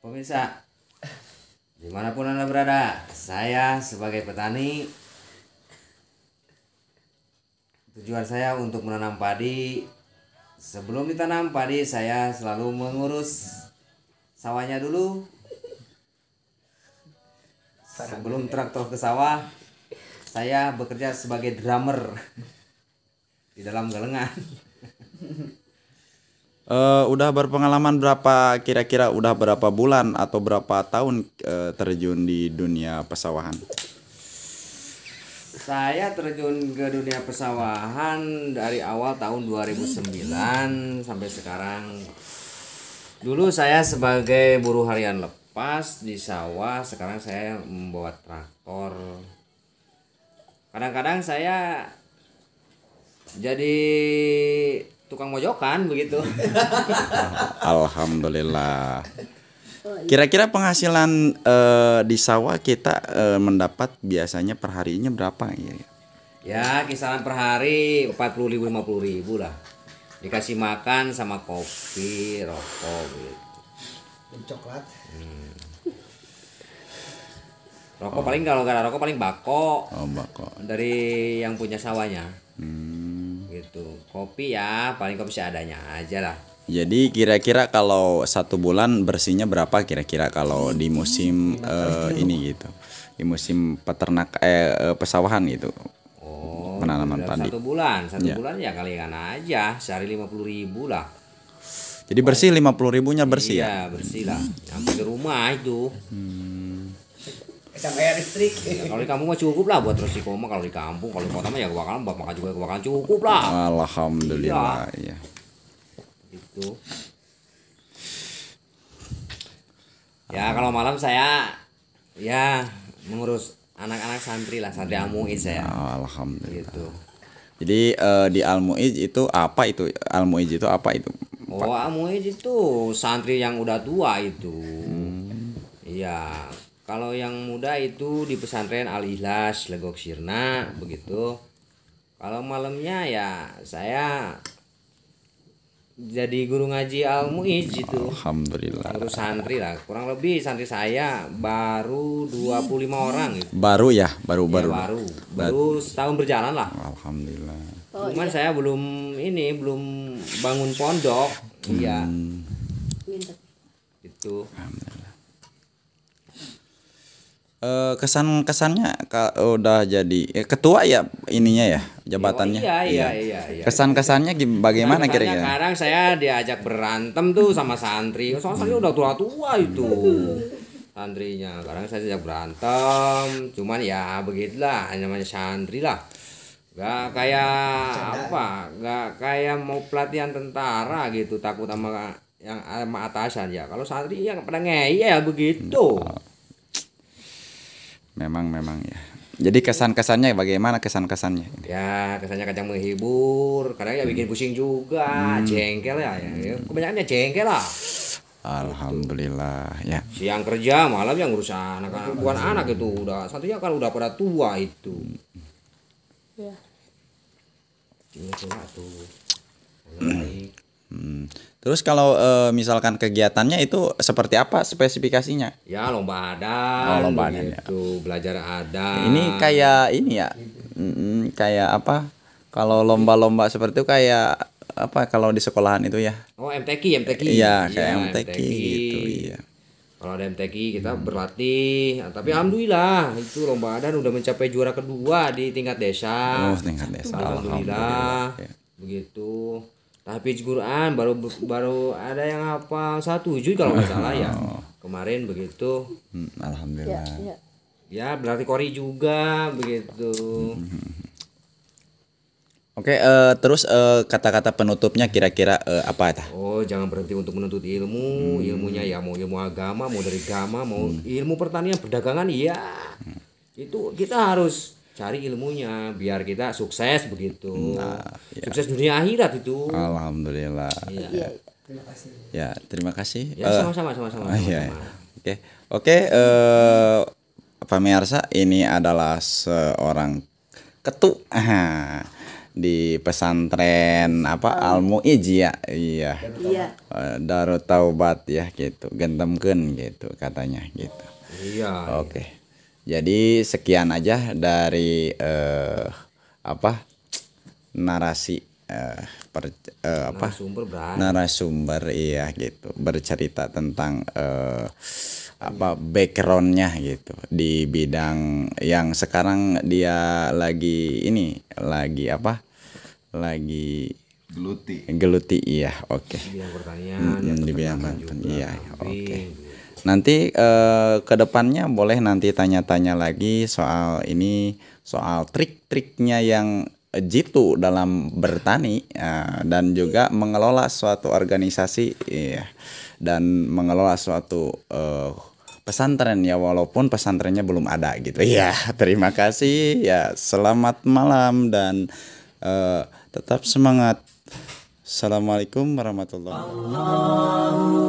Pemirsa, dimanapun anda berada, saya sebagai petani tujuan saya untuk menanam padi sebelum ditanam padi saya selalu mengurus sawahnya dulu Sebelum traktor ke sawah, saya bekerja sebagai drummer di dalam galengan. Uh, udah berpengalaman berapa kira-kira udah berapa bulan atau berapa tahun uh, terjun di dunia pesawahan? Saya terjun ke dunia pesawahan dari awal tahun 2009 sampai sekarang. Dulu saya sebagai buruh harian lep pas di sawah sekarang saya membuat traktor kadang-kadang saya jadi tukang mojokan begitu alhamdulillah oh, iya. kira-kira penghasilan uh, di sawah kita uh, mendapat biasanya perharinya berapa ya ya kisaran per hari 40.000 ribu ribu lah dikasih makan sama kopi rokok gitu coklat hmm. rokok oh. paling kalau nggak rokok paling bako oh, bako dari yang punya sawahnya hmm. gitu kopi ya paling kopi seadanya aja lah jadi kira-kira kalau satu bulan bersihnya berapa kira-kira kalau di musim hmm, uh, ini gitu di musim peternak eh, eh pesawahan gitu oh, penanaman padi satu bulan satu ya. bulan ya kalian aja sehari lima puluh ribu lah jadi bersih lima puluh ribunya iya, bersih iya, ya? Iya bersih lah. Sampai ke rumah itu. Hmm. Kita bayar listrik. Ya, kalau di kampung mah cukup lah buat terus di koma. Kalau di kampung, kalau di kota mah ya kebakaran, buat makan juga kebakaran cukup lah. Alhamdulillah. Iya. iya. Itu. Ya kalau malam saya ya mengurus anak-anak santri lah santri al saya. alhamdulillah. Gitu. Jadi uh, di al itu apa itu? al itu apa itu? Wah, muid itu santri yang udah tua itu. Hmm. Iya. Hmm. Kalau yang muda itu di pesantren Al Ikhlas Legok Sirna begitu. Kalau malamnya ya saya jadi guru ngaji Al Muiz itu. Alhamdulillah. Guru santri lah, kurang lebih santri saya baru 25 orang gitu. Baru ya, baru-baru. Ya, baru. Baru setahun berjalan lah. Alhamdulillah. Cuman iya. saya belum ini belum bangun pondok. Hmm. Itu. kesan kesannya kalau udah jadi eh, ketua ya ininya ya jabatannya. Oh, iya, iya, iya, iya, Kesan kesannya bagaimana kira-kira? Sekarang saya diajak berantem tuh sama santri. Soalnya santri udah tua tua itu santrinya. Sekarang saya diajak berantem. Cuman ya begitulah namanya santri lah. Gak kayak Canda. apa? Gak kayak mau pelatihan tentara gitu takut sama yang sama atasan ya. Kalau santri yang pernah ngeyel ya, begitu. Memang memang ya. Jadi kesan-kesannya bagaimana kesan-kesannya? Ya kesannya kadang menghibur, kadang ya bikin hmm. pusing juga, hmm. jengkel ya, ya, ya. Kebanyakannya jengkel lah. Alhamdulillah ya. Siang kerja malam yang urusan anak-anak bukan anak itu udah satunya kan udah pada tua itu. Ya. Hmm. Terus kalau e, misalkan kegiatannya itu seperti apa spesifikasinya? Ya lomba ada, oh, lomba ada ya. belajar ada. Ini kayak ini ya, mm, kayak apa? Kalau lomba-lomba seperti itu kayak apa? Kalau di sekolahan itu ya? Oh MTQ, MTQ. Iya kayak ya, MTQ, MTQ gitu, iya kalau ada MTQ kita berlatih nah, tapi alhamdulillah itu lomba adan udah mencapai juara kedua di tingkat desa oh tingkat desa alhamdulillah, alhamdulillah. Ya. begitu tapi Quran baru baru ada yang apa satu juz kalau nggak salah ya oh. kemarin begitu hmm, alhamdulillah ya, ya. ya berarti kori juga begitu hmm, hmm, Oke, okay, uh, eh, terus uh, kata-kata penutupnya kira-kira uh, apa ya? Oh, jangan berhenti untuk menuntut ilmu. Hmm. Ilmunya ya mau ilmu agama, mau dari agama, mau hmm. ilmu pertanian, perdagangan, iya. Hmm. Itu kita harus cari ilmunya biar kita sukses begitu. Nah, ya. Sukses dunia akhirat itu. Alhamdulillah. Iya. Ya. Terima kasih. Ya, terima kasih. Ya, sama-sama sama-sama. Oh, iya, iya. Oke. Oke, eh pemirsa, ini adalah seorang ketuk di pesantren apa Al Iji ya iya iya eh, daru Taubat ya gitu gentemken gitu katanya gitu iya oke jadi sekian aja dari eh, apa narasi eh, per, eh, apa narasumber, narasumber iya gitu bercerita tentang eh, apa backgroundnya gitu di bidang yang sekarang dia lagi ini lagi apa lagi geluti geluti iya oke okay. di bidang pertanian mm, ya, iya oke nanti uh, eh, kedepannya boleh nanti tanya-tanya lagi soal ini soal trik-triknya yang jitu dalam bertani uh, dan juga mengelola suatu organisasi iya, dan mengelola suatu uh, pesantren ya walaupun pesantrennya belum ada gitu ya terima kasih ya selamat malam dan Eh, tetap semangat assalamualaikum warahmatullahi wabarakatuh